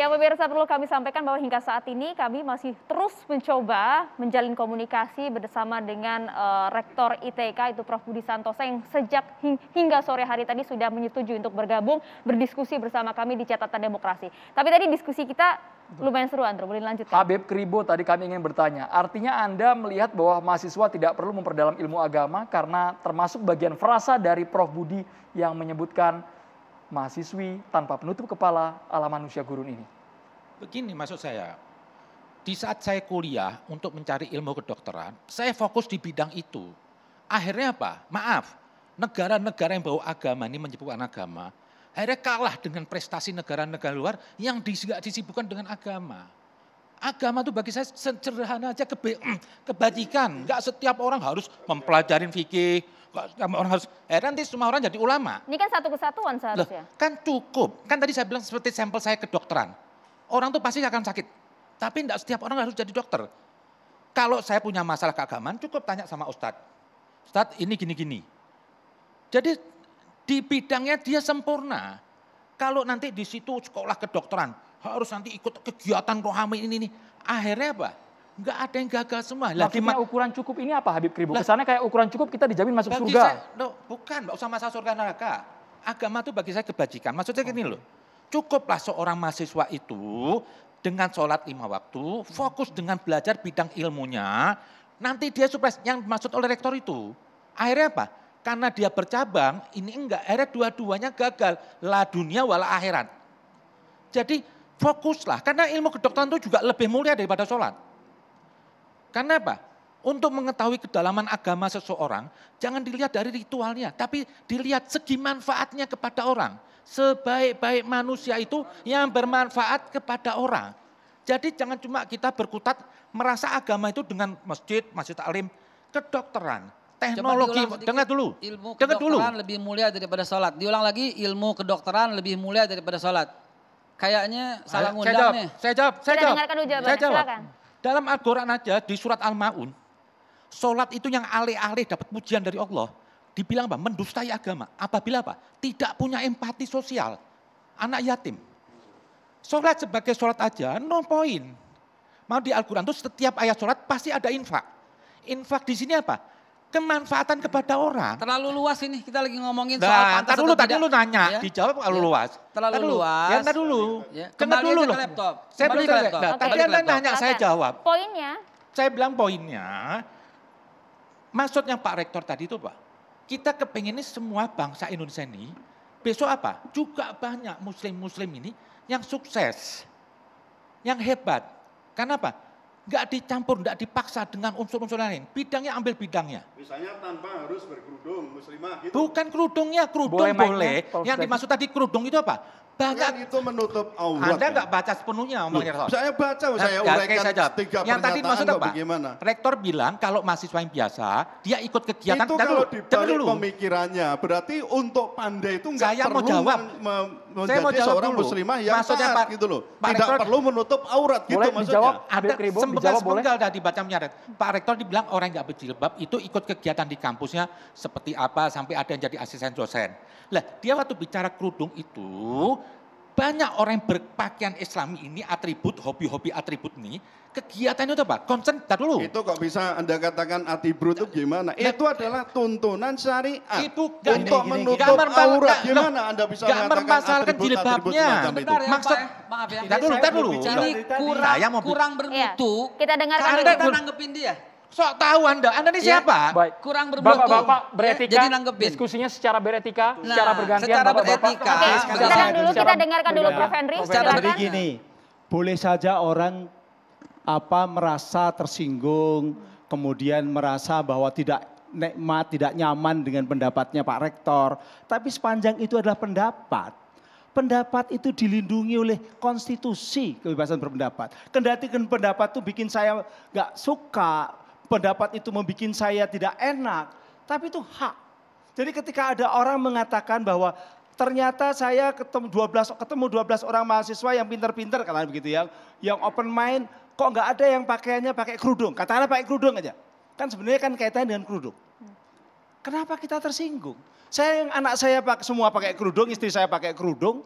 Ya pemirsa perlu kami sampaikan bahwa hingga saat ini kami masih terus mencoba menjalin komunikasi bersama dengan uh, Rektor ITK itu Prof. Budi Santosa yang sejak hing hingga sore hari tadi sudah menyetujui untuk bergabung berdiskusi bersama kami di catatan demokrasi. Tapi tadi diskusi kita lumayan seru Andro, boleh lanjutkan. Habib Kribo tadi kami ingin bertanya, artinya Anda melihat bahwa mahasiswa tidak perlu memperdalam ilmu agama karena termasuk bagian frasa dari Prof. Budi yang menyebutkan mahasiswi tanpa penutup kepala ala manusia gurun ini? Begini maksud saya, di saat saya kuliah untuk mencari ilmu kedokteran, saya fokus di bidang itu. Akhirnya apa? Maaf, negara-negara yang bawa agama ini menyebutkan agama, akhirnya kalah dengan prestasi negara-negara luar yang disibukkan dengan agama. Agama itu bagi saya sederhana aja kebajikan. Enggak setiap orang harus mempelajari fikih, Kok orang harus eh, nanti semua orang jadi ulama? Ini kan satu kesatuan seharusnya. Loh, kan cukup. Kan tadi saya bilang seperti sampel saya ke dokteran. Orang tuh pasti akan sakit. Tapi enggak setiap orang harus jadi dokter. Kalau saya punya masalah keagamaan cukup tanya sama ustadz. Ustadz ini gini-gini. Jadi di bidangnya dia sempurna. Kalau nanti di situ sekolah kedokteran harus nanti ikut kegiatan rohani ini, nih Akhirnya apa? Enggak ada yang gagal semua. Lah, Maksudnya ukuran cukup ini apa Habib Kribo? Lah, Kesannya kayak ukuran cukup kita dijamin masuk bagi surga. Saya, no, bukan, enggak usah masuk surga neraka. Agama itu bagi saya kebajikan. Maksudnya gini loh, cukuplah seorang mahasiswa itu dengan sholat lima waktu, fokus dengan belajar bidang ilmunya, nanti dia surprise yang dimaksud oleh rektor itu. Akhirnya apa? Karena dia bercabang, ini enggak, akhirnya dua-duanya gagal. La dunia wala akhirat. Jadi fokuslah, karena ilmu kedokteran itu juga lebih mulia daripada sholat. Karena apa? Untuk mengetahui kedalaman agama seseorang, jangan dilihat dari ritualnya, tapi dilihat segi manfaatnya kepada orang. Sebaik-baik manusia itu yang bermanfaat kepada orang. Jadi jangan cuma kita berkutat merasa agama itu dengan masjid, masjid taklim, kedokteran, teknologi. Dengar dulu. Ilmu Dengar dulu. lebih mulia daripada sholat. Diulang lagi, ilmu kedokteran lebih mulia daripada sholat. Kayaknya salah ngundang saya jawab, nih. Saya jawab, saya Kita jawab. Dengarkan dulu dalam Al-Quran aja di surat Al-Ma'un, sholat itu yang alih-alih dapat pujian dari Allah. Dibilang apa? Mendustai agama. Apabila apa? Tidak punya empati sosial. Anak yatim. Sholat sebagai sholat aja, no point. Mau di Al-Quran itu setiap ayat sholat pasti ada infak. Infak di sini apa? kemanfaatan kepada orang. Terlalu luas ini kita lagi ngomongin nah, soal pantas dulu, tadi dulu nanya, ya? dijawab terlalu ya. luas. Terlalu tadu, luas. Ya, ntar dulu. Ya. Kembali dulu ke laptop. Saya kembali ke laptop. Nah, Tadi Anda nanya, saya jawab. Poinnya? Saya bilang poinnya, maksudnya Pak Rektor tadi itu Pak, kita ini semua bangsa Indonesia ini, besok apa? Juga banyak muslim-muslim ini yang sukses, yang hebat. Karena apa? Enggak dicampur, enggak dipaksa dengan unsur-unsur lain. Bidangnya ambil bidangnya. Misalnya tanpa harus berkerudung muslimah gitu. Bukan kerudungnya, kerudung boleh. boleh. Mainnya, yang dimaksud tadi kerudung itu apa? Bahkan yang itu menutup aurat. Anda enggak ya? baca sepenuhnya omongannya Rasul. Saya baca, nah, saya uraikan saya jawab. tiga Yang tadi maksud apa? Bagaimana? Rektor bilang kalau mahasiswa yang biasa, dia ikut kegiatan. Itu kalau dibalik dulu. pemikirannya, berarti untuk pandai itu enggak saya perlu mau jawab. Me menjadi saya mau jawab seorang dulu. muslimah yang maksudnya, taat gitu loh. Pak Tidak Rektor, perlu menutup aurat gitu boleh maksudnya. Dijawab, Ada sempenggal-sempenggal tadi baca menyeret. Pak Rektor dibilang orang yang enggak berjilbab itu ikut kegiatan di kampusnya seperti apa sampai ada yang jadi asisten dosen. Lah, dia waktu bicara kerudung itu banyak orang yang berpakaian islami ini atribut, hobi-hobi atribut ini, kegiatannya itu apa? Konsen, dulu. Itu kok bisa Anda katakan atribut itu gimana? Nah, itu adalah tuntunan syariat. Itu gak, untuk gini, menutup aurat. gimana Anda bisa gak mengatakan atribut, atribut atribut Bentar, ya, ya, Maksud, maaf ya. dulu, dulu. kurang, kurang bermutu. Ya, kita dengarkan dulu. Kita nanggepin dia. Sok tahu Anda, Anda ini iya, siapa? Ya, baik. Kurang berbobot. Bapak-bapak beretika. Ya, jadi Diskusinya secara beretika, nah, secara bergantian secara Bapak-bapak. Beretika. Oke, sekarang dulu kita dengarkan dulu Prof Henry. Secara begini, boleh saja orang apa merasa tersinggung, kemudian merasa bahwa tidak nikmat, tidak nyaman dengan pendapatnya Pak Rektor. Tapi sepanjang itu adalah pendapat. Pendapat itu dilindungi oleh konstitusi kebebasan berpendapat. Kendati pendapat itu bikin saya nggak suka, pendapat itu membuat saya tidak enak, tapi itu hak. Jadi ketika ada orang mengatakan bahwa ternyata saya ketemu 12 ketemu 12 orang mahasiswa yang pintar-pintar katanya begitu ya, yang open mind, kok nggak ada yang pakaiannya pakai kerudung. Katakanlah pakai kerudung aja. Kan sebenarnya kan kaitannya dengan kerudung. Kenapa kita tersinggung? Saya yang anak saya pakai semua pakai kerudung, istri saya pakai kerudung,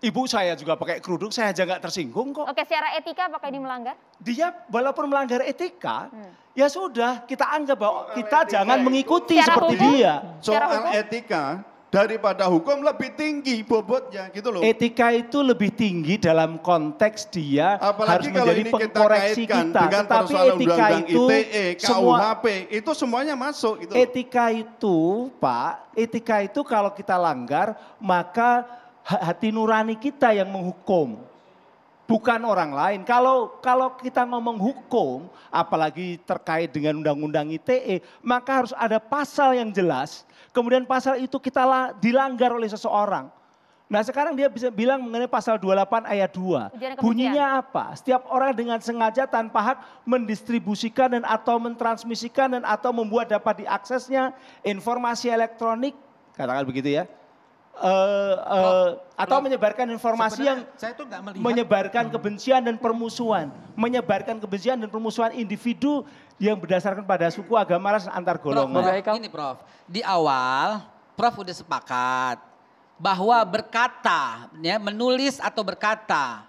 Ibu saya juga pakai kerudung, saya aja nggak tersinggung kok. Oke, secara etika apakah ini melanggar? Dia walaupun melanggar etika, hmm. ya sudah kita anggap bahwa Soal kita jangan mengikuti secara seperti hukum? dia. Soal etika daripada hukum lebih tinggi bobotnya gitu loh. Etika itu lebih tinggi dalam konteks dia Apalagi harus kalau menjadi ini pengkoreksi kita. kita. Dengan Tetapi etika undang -undang itu ITE, KUHP semua, itu semuanya masuk gitu. Etika itu, Pak, etika itu kalau kita langgar maka hati nurani kita yang menghukum, bukan orang lain. Kalau kalau kita ngomong hukum, apalagi terkait dengan undang-undang ITE, maka harus ada pasal yang jelas. Kemudian pasal itu kita la, dilanggar oleh seseorang. Nah sekarang dia bisa bilang mengenai pasal 28 ayat 2. Bunyinya apa? Setiap orang dengan sengaja tanpa hak mendistribusikan dan atau mentransmisikan dan atau membuat dapat diaksesnya informasi elektronik. Katakan begitu ya uh, uh, atau loh, menyebarkan informasi yang saya tuh gak melihat. menyebarkan hmm. kebencian dan permusuhan, menyebarkan kebencian dan permusuhan individu yang berdasarkan pada suku, agama, ras antar golongan. Prof, ini Prof, di awal Prof udah sepakat bahwa berkata, ya, menulis atau berkata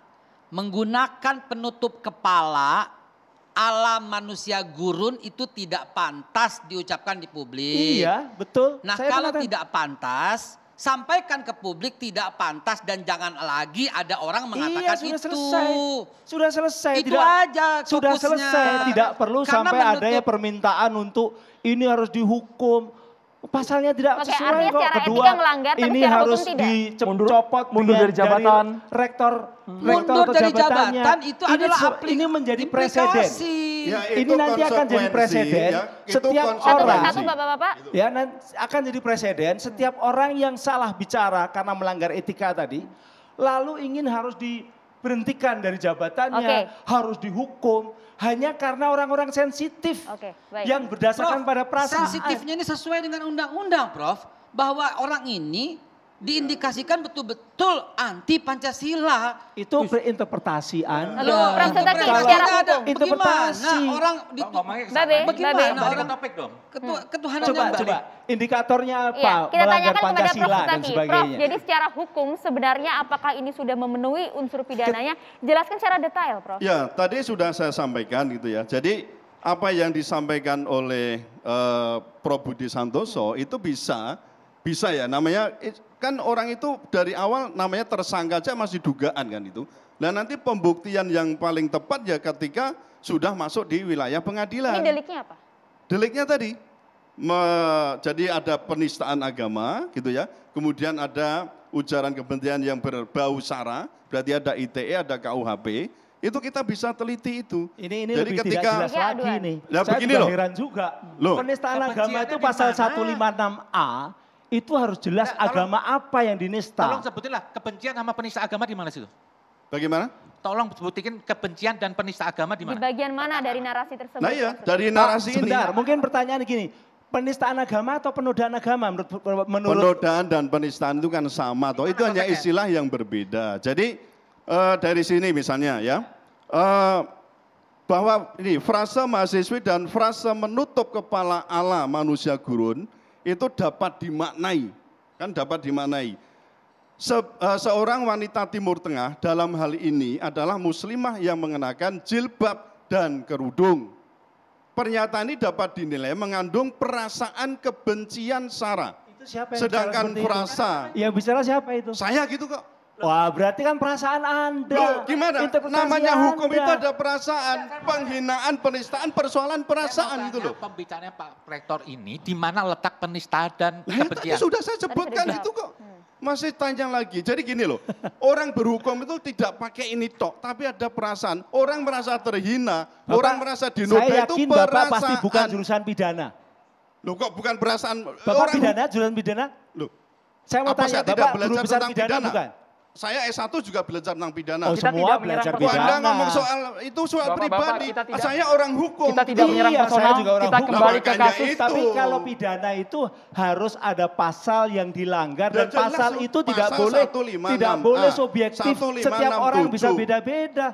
menggunakan penutup kepala ala manusia gurun itu tidak pantas diucapkan di publik. Iya, betul. Nah, Saya kalau tidak pantas, sampaikan ke publik tidak pantas dan jangan lagi ada orang iya, mengatakan iya, sudah itu. Selesai. Sudah selesai. Itu tidak, aja fokusnya. Sudah selesai, tidak perlu Karena sampai menutup, adanya permintaan untuk ini harus dihukum. Pasalnya tidak Oke, sesuai kok. Kedua, melanggar, ini harus dicopot mundur dari jabatan dari rektor, rektor mundur atau dari jabatannya. jabatan itu ini, adalah aplik, ini menjadi implikasi. presiden Ya, ini nanti akan jadi presiden. Ya, setiap orang satu, Bapak-bapak. Gitu. Ya, nanti akan jadi presiden setiap orang yang salah bicara karena melanggar etika tadi, lalu ingin harus diberhentikan dari jabatannya, okay. harus dihukum hanya karena orang-orang sensitif okay, baik. yang berdasarkan Prof, pada perasaan. Sensitifnya ini sesuai dengan undang-undang, Prof, bahwa orang ini diindikasikan betul-betul anti Pancasila. Itu iya, interpretasi Anda. Loh, interpretasi secara ada interpretasi. Bagaimana orang itu Babe, bagaimana babe. orang topik dong. Ketu, hmm. Ketuhanan coba, balik. coba. Indikatornya apa? Ya, kita melanggar tanyakan Pancasila kepada Prof. dan sebagainya. Prof, jadi secara hukum sebenarnya apakah ini sudah memenuhi unsur pidananya? Jelaskan secara detail, Prof. Ya, tadi sudah saya sampaikan gitu ya. Jadi apa yang disampaikan oleh uh, Prof Budi Santoso itu bisa bisa ya namanya kan orang itu dari awal namanya tersangka aja masih dugaan kan itu. Nah nanti pembuktian yang paling tepat ya ketika sudah masuk di wilayah pengadilan. Ini deliknya apa? Deliknya tadi. Me, jadi ada penistaan agama gitu ya. Kemudian ada ujaran kebencian yang berbau sara, berarti ada ITE, ada KUHP. Itu kita bisa teliti itu. Ini ini Jadi lebih ketika, tidak jelas lagi nih. Nah, Saya juga heran juga. Loh. Penistaan agama itu pasal 156A itu harus jelas nah, agama apa yang dinista. Tolong sebutinlah kebencian sama penista agama di mana situ? Bagaimana? Tolong sebutin kebencian dan penista agama di mana? Di bagian mana dari narasi tersebut? Nah iya, dari narasi ini. Sebentar, mungkin pertanyaan gini. Penistaan agama atau penodaan agama menurut, menurut Penodaan dan penistaan itu kan sama toh. Itu hanya istilah yang berbeda. Jadi uh, dari sini misalnya ya. Uh, bahwa ini frasa mahasiswi dan frasa menutup kepala Allah manusia gurun itu dapat dimaknai, kan dapat dimaknai. Se, uh, seorang wanita Timur Tengah dalam hal ini adalah muslimah yang mengenakan jilbab dan kerudung. Pernyataan ini dapat dinilai mengandung perasaan kebencian Sarah. Itu siapa yang Sedangkan perasaan Yang bicara siapa itu? Saya gitu kok. Wah berarti kan perasaan Anda. Loh, gimana? Namanya anda. hukum itu ada perasaan, penghinaan, penistaan, persoalan perasaan itu loh. Pembicaranya Pak Rektor ini di mana letak penistaan dan nah, kebencian? sudah saya sebutkan itu kok. Hmm. Masih tanya lagi. Jadi gini loh, orang berhukum itu tidak pakai ini tok, tapi ada perasaan. Orang merasa terhina, Bapak, orang merasa dinoda saya yakin Bapak pasti bukan jurusan pidana. Loh kok bukan perasaan Bapak orang... pidana, jurusan pidana? Loh. Saya mau Apa tanya, saya Bapak belajar tentang pidana, pidana bukan? saya S1 juga belajar tentang pidana. Oh, kita semua tidak belajar pidana. Anda ngomong soal itu soal Bapak, pribadi. Bapak, tidak, saya orang hukum. Kita tidak menyerang iya, personal, saya juga orang kita hukum. kembali ke kasus. Itu. Tapi kalau pidana itu harus ada pasal yang dilanggar dan, dan pasal itu pasal tidak boleh 156, tidak boleh subjektif. 156, setiap 6, orang 7. bisa beda-beda.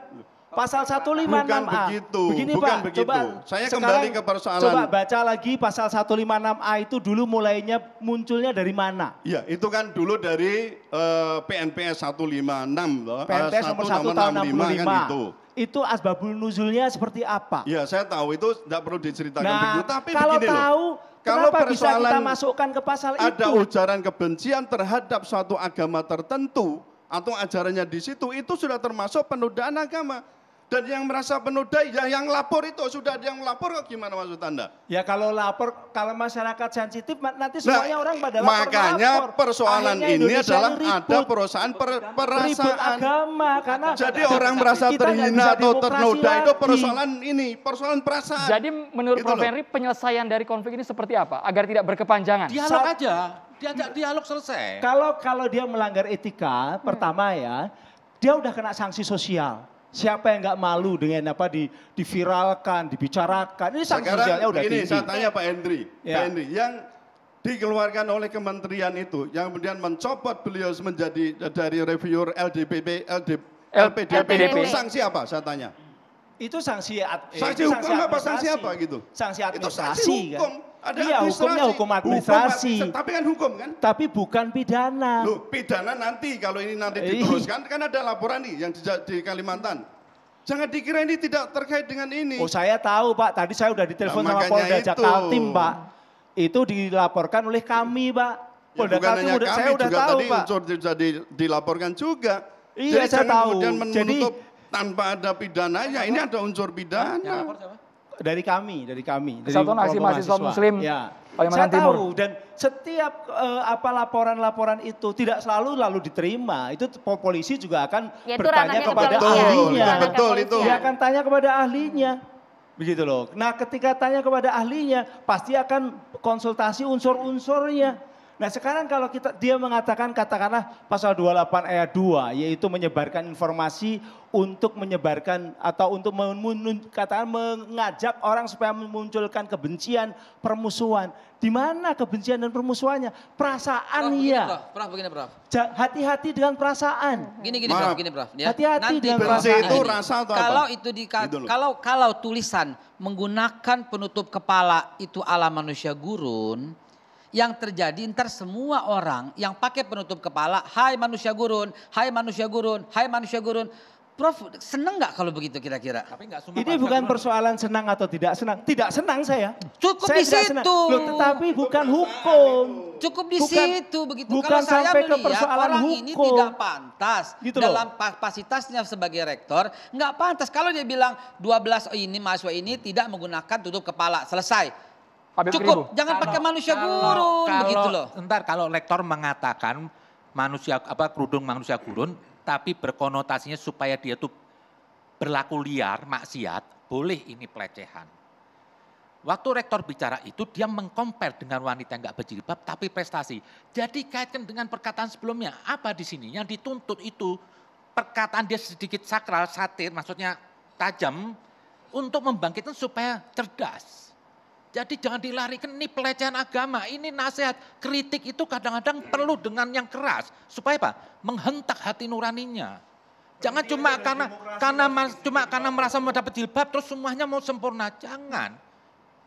Pasal 156 Bukan A. begitu. Begini Bukan Pak, begitu. coba saya kembali ke persoalan. Coba baca lagi pasal 156 A itu dulu mulainya munculnya dari mana? Iya, itu kan dulu dari uh, PNPS 156 loh. Eh, PNPS nomor 1 tahun 65, kan itu itu asbabun nuzulnya seperti apa? Iya, saya tahu itu tidak perlu diceritakan nah, begitu. Tapi kalau begini tahu, loh, kalau kenapa bisa kita masukkan ke pasal itu? Ada ujaran kebencian terhadap suatu agama tertentu atau ajarannya di situ itu sudah termasuk penodaan agama. Dan yang merasa penodai, ya yang lapor itu sudah ada yang kok gimana maksud Anda? Ya kalau lapor, kalau masyarakat sensitif nanti nah, semuanya nah, orang pada lapor. Makanya persoalan Akhirnya ini adalah ribut. ada perusahaan per, perasaan. agama karena Jadi ada, orang merasa terhina atau ternoda itu persoalan ini, persoalan perasaan. Jadi menurut gitu Prof Henry penyelesaian dari konflik ini seperti apa agar tidak berkepanjangan? Dialog Saat, aja, diajak dialog selesai. Kalau kalau dia melanggar etika, hmm. pertama ya, dia udah kena sanksi sosial Siapa yang nggak malu dengan apa di, diviralkan, dibicarakan? Ini sanksi sosialnya udah ini, tinggi. Saya tanya Pak Hendri, ya. Pak Hendri, yang dikeluarkan oleh kementerian itu, yang kemudian mencopot beliau menjadi dari reviewer LDPP, LDP, LPDP, LPDP itu sanksi apa? Saya tanya. Itu sanksi ad, sanksi, eh, hukum apa sanksi apa gitu? Sanksi administrasi itu sanksi kan? hukum. Kan? Ada iya, hukumnya hukum administrasi. hukum Tapi kan hukum kan? Tapi bukan pidana. Loh, pidana nanti kalau ini nanti iya. diteruskan kan ada laporan nih yang di, di Kalimantan. Jangan dikira ini tidak terkait dengan ini. Oh, saya tahu, Pak. Tadi saya sudah ditelepon nah, sama Polda Jakartim, Pak. Itu dilaporkan oleh kami, Pak. Ya, Polda ya, Jakartim saya sudah tahu, tadi Pak. Unsur sudah dilaporkan juga. Iya, Jadi saya tahu. Jadi, tanpa ada pidananya. Ini ada unsur pidana. Yang dari kami, dari kami. Dari Kesatuan Aksi Mahasiswa, mahasiswa Muslim ya. Saya Timur. tahu dan setiap uh, apa laporan-laporan itu tidak selalu lalu diterima. Itu polisi juga akan Yaitu bertanya kepada ahlinya. ahlinya. Ya, betul itu. Dia akan tanya kepada ahlinya. Begitu loh. Nah, ketika tanya kepada ahlinya, pasti akan konsultasi unsur-unsurnya. Nah sekarang kalau kita dia mengatakan katakanlah pasal 28 ayat 2 yaitu menyebarkan informasi untuk menyebarkan atau untuk men, katakan mengajak orang supaya memunculkan kebencian, permusuhan. Di mana kebencian dan permusuhannya? Perasaan prof, ya. prof, begini, prof. Hati-hati dengan perasaan. Gini gini prof, gini prof. Ya. Hati-hati dengan perasaan. Itu rasa atau apa? Kalau itu di gitu kalau kalau tulisan menggunakan penutup kepala itu ala manusia gurun, yang terjadi ntar semua orang yang pakai penutup kepala, hai manusia gurun, hai manusia gurun, hai manusia gurun. Prof seneng nggak kalau begitu kira-kira? Ini bukan persoalan senang atau tidak senang. Tidak senang saya. Cukup saya di situ. Loh, tetapi bukan hukum. Cukup di bukan, situ begitu. Bukan kalau saya sampai melihat ke persoalan orang hukum. ini tidak pantas gitu dalam kapasitasnya sebagai rektor, nggak pantas kalau dia bilang 12 ini mahasiswa ini tidak menggunakan tutup kepala. Selesai Habib Cukup, Ribu. jangan kalau, pakai manusia gurun kalau, begitu loh. Ntar kalau lektor mengatakan manusia apa kerudung manusia gurun tapi berkonotasinya supaya dia tuh berlaku liar, maksiat, boleh ini pelecehan. Waktu rektor bicara itu dia mengkompar dengan wanita yang nggak berjilbab tapi prestasi. Jadi kaitkan dengan perkataan sebelumnya. Apa di sini yang dituntut itu perkataan dia sedikit sakral, satir, maksudnya tajam untuk membangkitkan supaya cerdas. Jadi jangan dilarikan ini pelecehan agama, ini nasihat. Kritik itu kadang-kadang perlu dengan yang keras. Supaya apa? Menghentak hati nuraninya. Jangan Berarti cuma karena karena cuma karena merasa mau dapat jilbab terus semuanya mau sempurna. Jangan.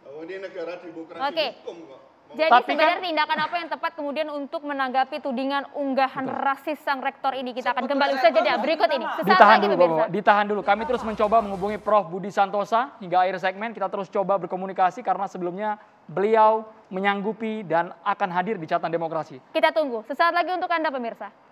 Oh, ini negara demokrasi Oke. hukum kok. Jadi Tapi kan sebenarnya kan, tindakan apa yang tepat kemudian untuk menanggapi tudingan unggahan betul. rasis sang rektor ini? Kita akan kembali usai jeda berikut ini. Sesaat ditahan lagi dulu, pemirsa. Ditahan dulu. Kami terus mencoba menghubungi Prof Budi Santosa hingga akhir segmen kita terus coba berkomunikasi karena sebelumnya beliau menyanggupi dan akan hadir di catatan demokrasi. Kita tunggu sesaat lagi untuk Anda pemirsa.